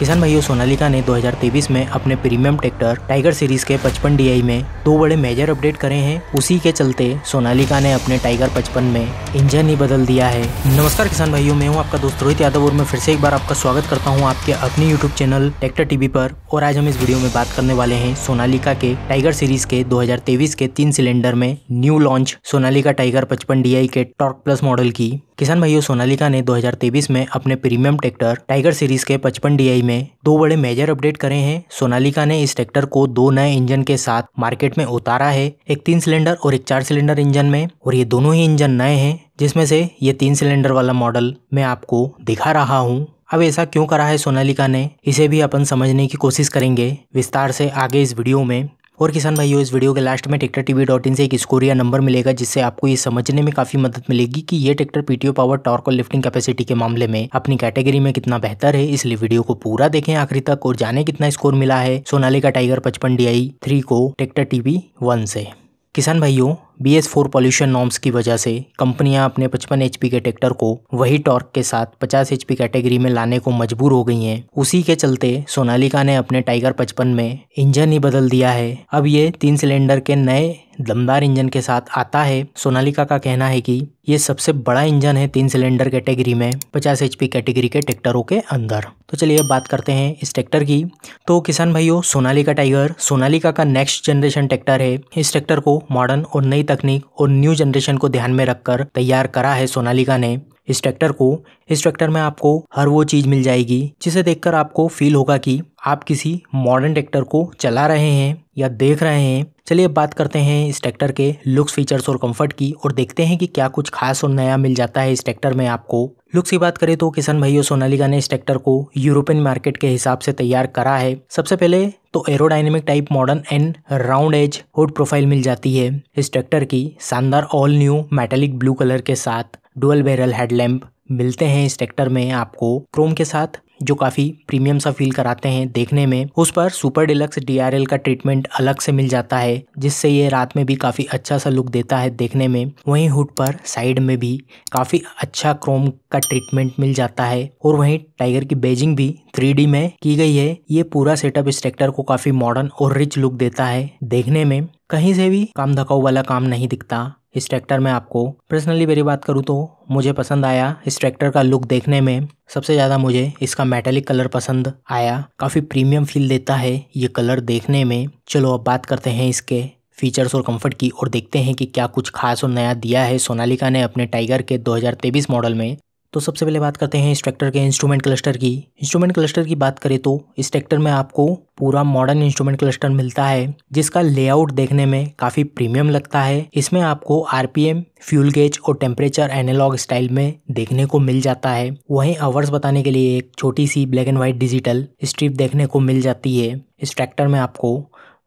किसान भाइयों सोनालिका ने 2023 में अपने प्रीमियम ट्रैक्टर टाइगर सीरीज के 55 डीआई में दो बड़े मेजर अपडेट करे हैं उसी के चलते सोनालिका ने अपने टाइगर 55 में इंजन ही बदल दिया है नमस्कार किसान भाइयों मैं हूं आपका दोस्त रोहित यादव और मैं फिर से एक बार आपका स्वागत करता हूँ आपके अपने यूट्यूब चैनल ट्रैक्टर टीवी पर और आज हम इस वीडियो में बात करने वाले हैं सोनालिका के टाइगर सीरीज के दो के तीन सिलेंडर में न्यू लॉन्च सोनालिका टाइगर पचपन डी के टॉर्क प्लस मॉडल की किसान भाइयों सोनालिका ने 2023 में अपने प्रीमियम ट्रैक्टर टाइगर सीरीज के 55 डीआई में दो बड़े मेजर अपडेट करे हैं सोनालिका ने इस ट्रैक्टर को दो नए इंजन के साथ मार्केट में उतारा है एक तीन सिलेंडर और एक चार सिलेंडर इंजन में और ये दोनों ही इंजन नए हैं जिसमें से ये तीन सिलेंडर वाला मॉडल मैं आपको दिखा रहा हूँ अब ऐसा क्यों करा है सोनालिका ने इसे भी अपन समझने की कोशिश करेंगे विस्तार से आगे इस वीडियो में और किसान भाइयों इस वीडियो के लास्ट में ट्रैक्टर टीवी डॉट इन से एक स्कोर या नंबर मिलेगा जिससे आपको ये समझने में काफ़ी मदद मिलेगी कि ये ट्रैक्टर पीटीओ पावर टॉर्क और लिफ्टिंग कैपेसिटी के मामले में अपनी कैटेगरी में कितना बेहतर है इसलिए वीडियो को पूरा देखें आखिरी तक और जाने कितना स्कोर मिला है सोनाली का टाइगर पचपन डी आई थ्री को ट्रैक्टर टीवी वन से किसान भाइयों B S four pollution norms की वजह से कंपनियां अपने 55 एच के ट्रैक्टर को वही टॉर्क के साथ 50 एच कैटेगरी में लाने को मजबूर हो गई हैं उसी के चलते सोनालिका ने अपने टाइगर 55 में इंजन ही बदल दिया है अब ये तीन सिलेंडर के नए दमदार इंजन के साथ आता है सोनालिका का कहना है कि ये सबसे बड़ा इंजन है तीन सिलेंडर कैटेगरी में 50 एच कैटेगरी के ट्रैक्टरों के अंदर तो चलिए अब बात करते हैं इस ट्रैक्टर की तो किसान भाइयों सोनालिका टाइगर सोनालिका का नेक्स्ट जनरेशन ट्रैक्टर है इस ट्रैक्टर को मॉडर्न और नई तकनीक और न्यू जनरेशन को ध्यान में रखकर तैयार करा है सोनालिका ने इस ट्रैक्टर को इस ट्रैक्टर में आपको हर वो चीज़ मिल जाएगी जिसे देखकर आपको फील होगा कि आप किसी मॉडर्न ट्रैक्टर को चला रहे हैं या देख रहे हैं चलिए अब बात करते हैं इस ट्रैक्टर के लुक्स फीचर्स और कंफर्ट की और देखते हैं कि क्या कुछ खास और नया मिल जाता है इस ट्रैक्टर में आपको लुक्स की बात करें तो किसान भाई और सोनालिका ने इस ट्रैक्टर को यूरोपियन मार्केट के हिसाब से तैयार करा है सबसे पहले तो aerodynamic type modern and round edge hood profile मिल जाती है इस ट्रैक्टर की शानदार all new metallic blue colour के साथ डुअल बैरल हेडलैम्प मिलते हैं इस ट्रैक्टर में आपको क्रोम के साथ जो काफ़ी प्रीमियम सा फील कराते हैं देखने में उस पर सुपर डिलक्स डी का ट्रीटमेंट अलग से मिल जाता है जिससे ये रात में भी काफ़ी अच्छा सा लुक देता है देखने में वहीं हुड पर साइड में भी काफ़ी अच्छा क्रोम का ट्रीटमेंट मिल जाता है और वहीं टाइगर की बेजिंग भी थ्री में की गई है ये पूरा सेटअप इस ट्रैक्टर को काफ़ी मॉडर्न और रिच लुक देता है देखने में कहीं से भी काम धकाऊ वाला काम नहीं दिखता इस ट्रैक्टर में आपको पर्सनली मेरी बात करूँ तो मुझे पसंद आया इस ट्रैक्टर का लुक देखने में सबसे ज़्यादा मुझे इसका मेटेलिक कलर पसंद आया काफ़ी प्रीमियम फील देता है ये कलर देखने में चलो अब बात करते हैं इसके फीचर्स और कंफर्ट की और देखते हैं कि क्या कुछ खास और नया दिया है सोनालिका ने अपने टाइगर के 2023 मॉडल में तो सबसे पहले बात करते हैं इस ट्रैक्टर के इंस्ट्रूमेंट क्लस्टर की इंस्ट्रूमेंट क्लस्टर की बात करें तो इस ट्रैक्टर में आपको पूरा मॉडर्न इंस्ट्रूमेंट क्लस्टर मिलता है जिसका लेआउट देखने में काफ़ी प्रीमियम लगता है इसमें आपको आरपीएम फ्यूल गेज और टेम्परेचर एनालॉग स्टाइल में देखने को मिल जाता है वहीं अवर्स बताने के लिए एक छोटी सी black and white digital strip देखने को मिल जाती है इस ट्रैक्टर में आपको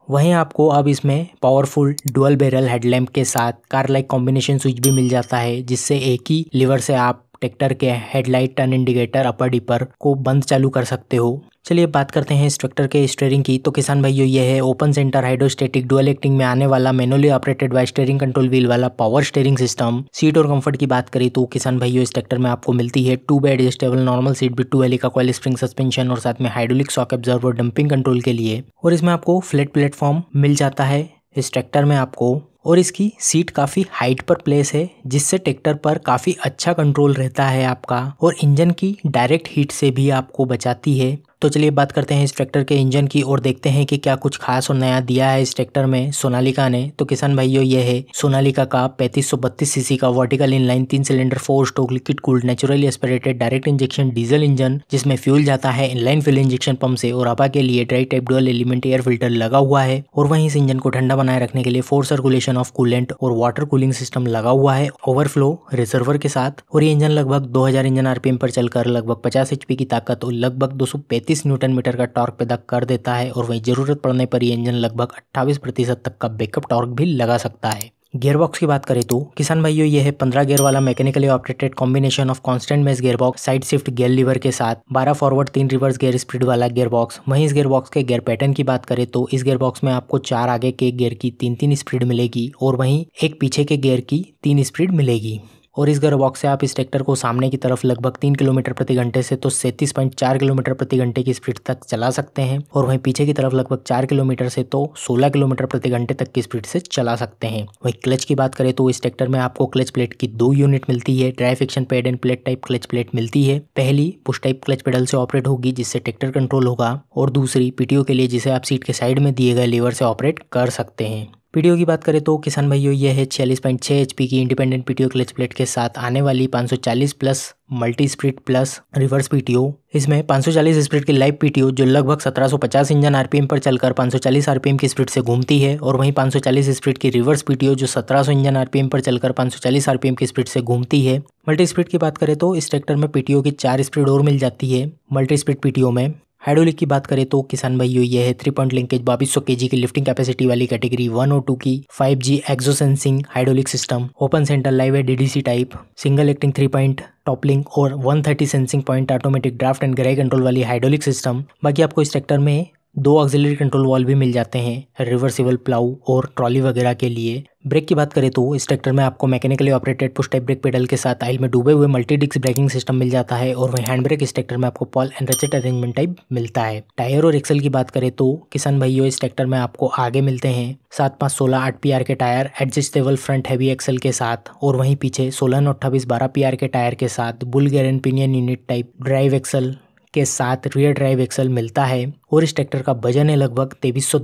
वहीं आपको अब इसमें पावरफुल डुअल बैरल हेडलैम्प के साथ कार लाइक कॉम्बिनेशन स्विच भी मिल जाता है जिससे एक ही लीवर से आप ट्रैक्टर के headlight turn indicator upper dipper को बंद चालू कर सकते हो चलिए बात करते हैं इस ट्रैक्टर के स्टेयरिंग की तो किसान भाइयों ये है open centre hydrostatic dual acting में आने वाला manually operated by steering control wheel वाला पावर स्टेयरिंग सिस्टम सीट और कंफर्ट की बात करें तो किसान भाइयों इस ट्रैक्टर में आपको मिलती है two bed adjustable normal seat भी टू एली का कॉल स्प्रिंग सस्पेंशन और साथ में hydraulic shock absorber damping control के लिए और इसमें आपको फ्लैट प्लेटफॉर्म मिल जाता है इस ट्रैक्टर में आपको और इसकी सीट काफ़ी हाइट पर प्लेस है जिससे ट्रैक्टर पर काफ़ी अच्छा कंट्रोल रहता है आपका और इंजन की डायरेक्ट हीट से भी आपको बचाती है तो चलिए बात करते हैं इस ट्रैक्टर के इंजन की और देखते हैं कि क्या कुछ खास और नया दिया है इस ट्रैक्टर में सोनालिका ने तो किसान भाइयों ये है सोनालिका का पैंतीस सौ बत्तीस सीसी का वर्टिकल इनलाइन तीन cylinder four stroke liquid cooled naturally aspirated direct injection diesel engine जिसमें फ्यूल जाता है इनलाइन फ्यूल इंजेक्शन पंप से और हवा के लिए dry type dual element air filter लगा हुआ है और वहीं इस इंजन को ठंडा बनाए रखने के लिए फोर सर्कुलेशन ऑफ कूलेंट और वाटर कूलिंग सिस्टम लगा हुआ है ओवरफ्लो रिजर्वर के साथ और ये इंजन लगभग हजार इंजन आरपीएम पर चलकर लगभग पचास एचपी की ताकत और लगभग दो 21 न्यूटन मीटर का टॉर्क पैदा कर देता है और वहीं ज़रूरत पड़ने पर ये इंजन लगभग 28 प्रतिशत तक का बैकअप टॉर्क भी लगा सकता है गेयरबॉक्स की बात करें तो किसान भाइयों यह है पंद्रह गियर वाला mechanically operated combination of constant mesh gearbox side shift gear lever के साथ बारह फॉरवर्ड तीन रिवर्स गियर स्पीड वाला गेयरबॉक्स वहीं इस गेयरबॉक्स के गियर पैटर्न की बात करें तो इस गेयरबॉक्स में आपको चार आगे के गेयर की तीन तीन स्पीड मिलेगी और वहीं एक पीछे के गेयर की तीन स्पीड मिलेगी और इस गर्भबॉक्स से आप इस ट्रैक्टर को सामने की तरफ लगभग तीन किलोमीटर प्रति घंटे से तो सैंतीस पॉइंट चार किलोमीटर प्रति घंटे की स्पीड तक चला सकते हैं और वहीं पीछे की तरफ लगभग चार किलोमीटर से तो सोलह किलोमीटर प्रति घंटे तक की स्पीड से चला सकते हैं वहीं क्लच की बात करें तो इस ट्रैक्टर में आपको क्लच प्लेट की दो यूनिट मिलती है dry friction pad and plate type clutch plate मिलती है पहली पुश टाइप क्लच पेडल से ऑपरेट होगी जिससे ट्रैक्टर कंट्रोल होगा और दूसरी पीटीओ के लिए जिसे आप सीट के साइड में दिए गए लेवर से ऑपरेट कर सकते हैं पीटीओ की बात करें तो किसान भाइयों यह है छियालीस पॉइंट छः एच की इंडिपेंडेंट पीटीओ क्लच प्लेट के साथ आने वाली 540 plus multi speed plus reverse PTO इसमें 540 स्प्रिट की लाइव पीटीओ जो लगभग 1750 इंजन आरपीएम पर चलकर 540 आरपीएम की स्प्रिट से घूमती है और वहीं 540 स्प्रिट की रिवर्स पीटीओ जो 1700 इंजन आरपीएम पर चलकर 540 आरपीएम की स्प्रिट से घूमती है मल्टी स्प्रिट की बात करें तो इस ट्रैक्टर में पीटीओ की चार स्प्रिट और मिल जाती है मल्टी स्प्रिट पीटीओ में हाइड्रोलिक की बात करें तो किसान भाइयों ये है थ्री पॉइंट लिंकेज बाबी सौ के की लिफ्टिंग कैपेसिटी वाली कैटेगरी वन ओ टू की फाइव जी एक्सोसेंसिंग hydraulic system open centre live है DDC type single acting three point toppling और 130 sensing point automatic draft and grey control वाली हाइड्रोलिक सिस्टम बाकी आपको इस ट्रैक्टर में दो ऑक्सिलरी कंट्रोल वॉल भी मिल जाते हैं रिवर्सिबल प्लाउ और ट्रॉली वगैरह के लिए ब्रेक की बात करें तो इस ट्रैक्टर में आपको mechanically operated push type brake pedal के साथ आइल में डूबे हुए मल्टी डिस्क ब्रेकिंग सिस्टम मिल जाता है और वहीं हैंड ब्रेक इस ट्रैक्टर में आपको pawl and ratchet arrangement type मिलता है टायर और एक्सल की बात करें तो किसान भाइयों इस ट्रैक्टर में आपको आगे मिलते हैं सात पाँच सोलह आठ पी के tyre adjustable front heavy axle के साथ और वहीं पीछे सोलह नौ अट्ठाईस बारह पी के टायर के साथ bull gear pinion unit type drive axle के साथ रियर ड्राइव एक्सल मिलता है और इस ट्रैक्टर का वजन है लगभग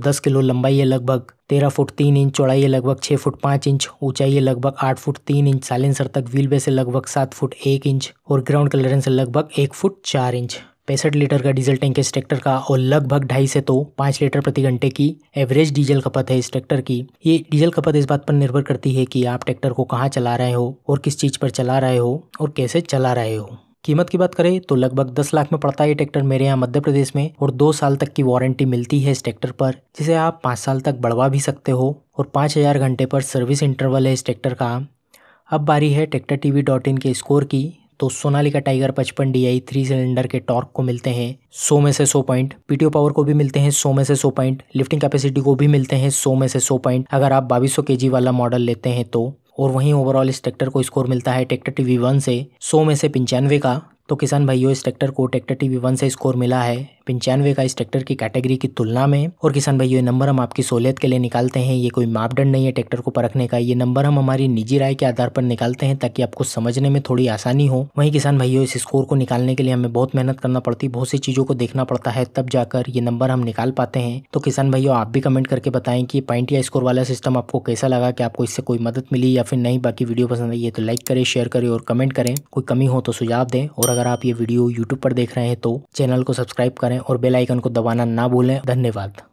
दस किलो लंबाई है लगभग 13 फुट 3 इंच चौड़ाई है लगभग 6 फुट 5 इंच ऊंचाई है लगभग 8 फुट 3 इंच साइलेंसर तक व्हील बेस है लगभग 7 फुट 1 इंच और ग्राउंड क्लियरेंस है लगभग 1 फुट 4 इंच पैंसठ लीटर का डीजल टैंक है इस ट्रैक्टर का और लगभग ढाई से तो पाँच लीटर प्रति घंटे की एवरेज डीजल खपत है इस ट्रैक्टर की ये डीजल खपत इस बात पर निर्भर करती है कि आप ट्रैक्टर को कहाँ चला रहे हो और किस चीज़ पर चला रहे हो और कैसे चला रहे हो कीमत की बात करें तो लगभग दस लाख में पड़ता है ये ट्रैक्टर मेरे यहाँ मध्य प्रदेश में और दो साल तक की वारंटी मिलती है इस ट्रैक्टर पर जिसे आप पाँच साल तक बढ़वा भी सकते हो और पाँच हज़ार घंटे पर सर्विस इंटरवल है इस ट्रैक्टर का अब बारी है tractor T V dot in के स्कोर की तो सोनाली का टाइगर पचपन डी आई थ्री सिलेंडर के टॉर्क को मिलते हैं सौ में से सौ पॉइंट पीटीओ पावर को भी मिलते हैं सौ में से सौ पॉइंट लिफ्टिंग कैपेसिटी को भी मिलते हैं सौ में से सौ पॉइंट अगर आप बाईस सौ वाला मॉडल लेते हैं तो और वहीं ओवरऑल इस ट्रैक्टर को स्कोर मिलता है ट्रैक्टर टीवी वन से सौ में से पंचानवे का तो किसान भाइयों इस ट्रैक्टर को ट्रैक्टर टी वी वन से स्कोर मिला है पंचानवे का इस ट्रैक्टर की कैटेगरी की तुलना में और किसान भाई ये नंबर हम आपकी सहूलियत के लिए निकालते हैं ये कोई मापदंड नहीं है ट्रैक्टर को परखने का ये नंबर हम हमारी निजी राय के आधार पर निकालते हैं ताकि आपको समझने में थोड़ी आसानी हो वहीं किसान भाइयों इस स्कोर को निकालने के लिए हमें बहुत मेहनत करना पड़ती है बहुत सी चीज़ों को देखना पड़ता है तब जाकर ये नंबर हम निकाल पाते हैं तो किसान भाइयों आप भी कमेंट करके बताएं कि पॉइंट या स्कोर वाला सिस्टम आपको कैसा लगा कि आपको इससे कोई मदद मिली या फिर नहीं बाकी वीडियो पसंद आई है तो लाइक करें शेयर करें और कमेंट करें कोई कमी हो तो सुझाव दें और अगर आप ये वीडियो यूट्यूब पर देख रहे हैं तो चैनल को सब्सक्राइब करें और बेल आइकन को दबाना ना भूलें धन्यवाद